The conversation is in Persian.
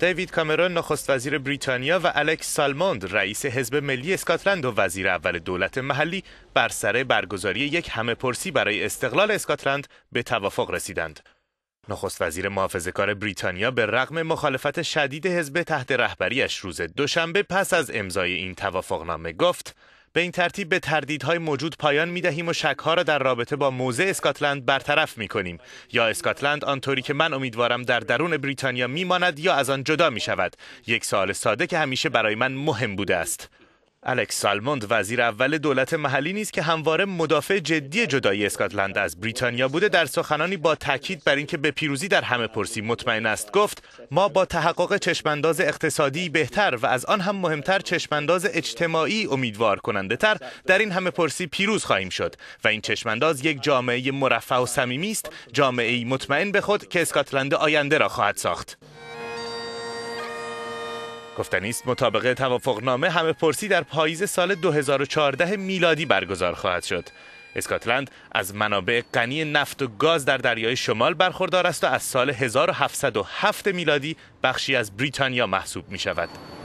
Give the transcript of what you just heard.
دیوید کامرون نخست وزیر بریتانیا و الکس سالموند رئیس حزب ملی اسکاتلند و وزیر اول دولت محلی بر سر برگزاری یک همه پرسی برای استقلال اسکاتلند به توافق رسیدند. نخست وزیر محافظه کار بریتانیا به رغم مخالفت شدید حزب تحت رهبریش روز دوشنبه پس از امضای این توافقنامه گفت به این ترتیب به تردیدهای موجود پایان می دهیم و شکها را در رابطه با موزه اسکاتلند برطرف می کنیم یا اسکاتلند آنطوری که من امیدوارم در درون بریتانیا می ماند یا از آن جدا می شود یک سال ساده که همیشه برای من مهم بوده است الکس سالموند وزیر اول دولت محلی نیست که همواره مدافع جدی جدایی اسکاتلند از بریتانیا بوده در سخنانی با تاکید بر اینکه به پیروزی در همه پرسی مطمئن است گفت ما با تحقق چشمانداز اقتصادی بهتر و از آن هم مهمتر چشمانداز اجتماعی امیدوار کننده تر در این همه پرسی پیروز خواهیم شد و این چشمانداز یک جامعه مرفع و صمیمی است جامعه مطمئن به خود که اسکاتلند آینده را خواهد ساخت گفتنی است مطابق توافقنامه همه پرسی در پاییز سال 2014 میلادی برگزار خواهد شد. اسکاتلند از منابع غنی نفت و گاز در دریای شمال برخوردار است و از سال 1707 میلادی بخشی از بریتانیا محسوب می شود.